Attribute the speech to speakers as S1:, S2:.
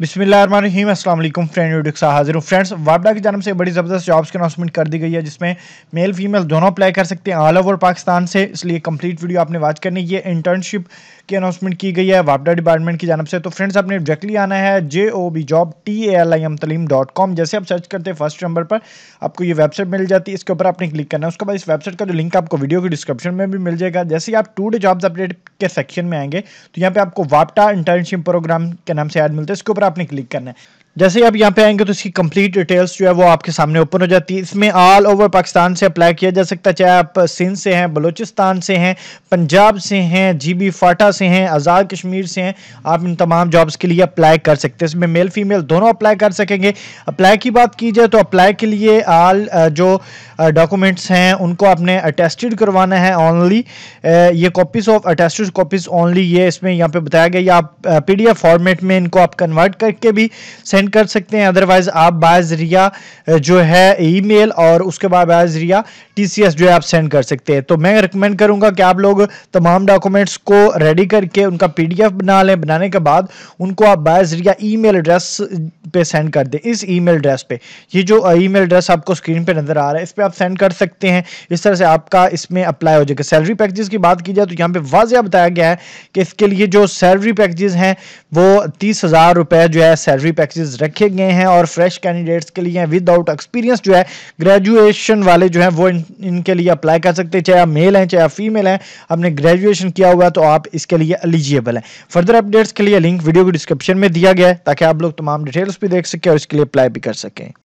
S1: बिसमीम फ्रेंड यूडिक्सा हाजिर हूँ फ्रेंड्स वापडा की जानव से बड़ी ज़बरदस्त जॉब्स की अनाउंसमेंट कर दी गई है जिसमें मेल फीमेल दोनों अप्लाई कर सकते हैं ऑल ओवर पाकिस्तान से इसलिए कंप्लीट वीडियो आपने वाच करनी ये इंटर्नशिप की अनाउंसमेंट की गई है वापडा डिपार्टमेंट की जानव से तो फ्रेंड्स आपने डायरेक्टली आना है J O B job T L I M Taleem dot com जैसे आप सर्च करते हैं फर्स्ट नंबर पर आपको ये वेबसाइट मिल जाती है इसके ऊपर आपने क्लिक करना है उसके बाद इस वेबसाइट का जो लिंक आपको वीडियो के डिस्क्रिप्शन में भी मिल जाएगा जैसे ही आप टू डे जॉब्स अपडेट के सेक्शन में आएंगे तो यहाँ पर आपको वापटा इंटर्नशिप प्रोग्राम के नाम से ऐड मिलता है इसके ऊपर आपने क्लिक करना है जैसे आप यहाँ पे आएंगे तो इसकी कंप्लीट डिटेल्स जो है वो आपके सामने ओपन हो जाती है इसमें ऑल ओवर पाकिस्तान से अप्लाई किया जा सकता है चाहे आप सिंध से हैं बलूचिस्तान से हैं पंजाब से हैं जीबी फाटा से हैं आज़ाद कश्मीर से हैं आप इन तमाम जॉब्स के लिए अप्लाई कर सकते हैं इसमें मेल फीमेल दोनों अप्लाई कर सकेंगे अप्लाई की बात की जाए तो अप्लाई के लिए आल uh, जो डॉक्यूमेंट्स uh, हैं उनको आपने अटेस्टेड करवाना है ऑनली uh, ये copies of attested copies only ये इसमें यहाँ पर बताया गया या आप पी फॉर्मेट में इनको आप कन्वर्ट करके भी सेंड कर सकते हैं अदरवाइज आप बाजरिया जो है ईमेल और उसके बाद बाजरिया टीसीएस जो है आप सेंड कर सकते हैं तो मैं रिकमेंड करूंगा कि आप लोग तमाम डॉक्यूमेंट्स को रेडी करके उनका पीडीएफ बना लें बनाने के बाद उनको आप बाजरिया ईमेल एड्रेस पे सेंड कर दें इस ईमेल एड्रेस पे ये जो ईमेल एड्रेस आपको स्क्रीन पे नजर आ रहा है इस पर आप सेंड कर सकते हैं इस तरह से आपका इसमें अप्लाई हो जाएगा सैलरी पैकेजेस की बात की जाए तो यहाँ पे वाजिया बताया गया है कि इसके लिए जो सैलरी पैकेजेस हैं वो तीस हज़ार रुपये जो है सैलरी पैकेजेस वैकेंसीज रखे गए हैं और फ्रेश कैंडिडेट्स के लिए विदाउट एक्सपीरियंस जो है ग्रेजुएशन वाले जो है वो इन, इनके लिए अप्लाई कर सकते हैं चाहे आप मेल हैं चाहे आप फीमेल हैं आपने ग्रेजुएशन किया हुआ तो आप इसके लिए एलिजिबल हैं फर्दर अपडेट्स के लिए लिंक वीडियो के डिस्क्रिप्शन में दिया गया है ताकि आप लोग तमाम डिटेल्स भी देख सकें और इसके लिए अप्लाई भी कर सकें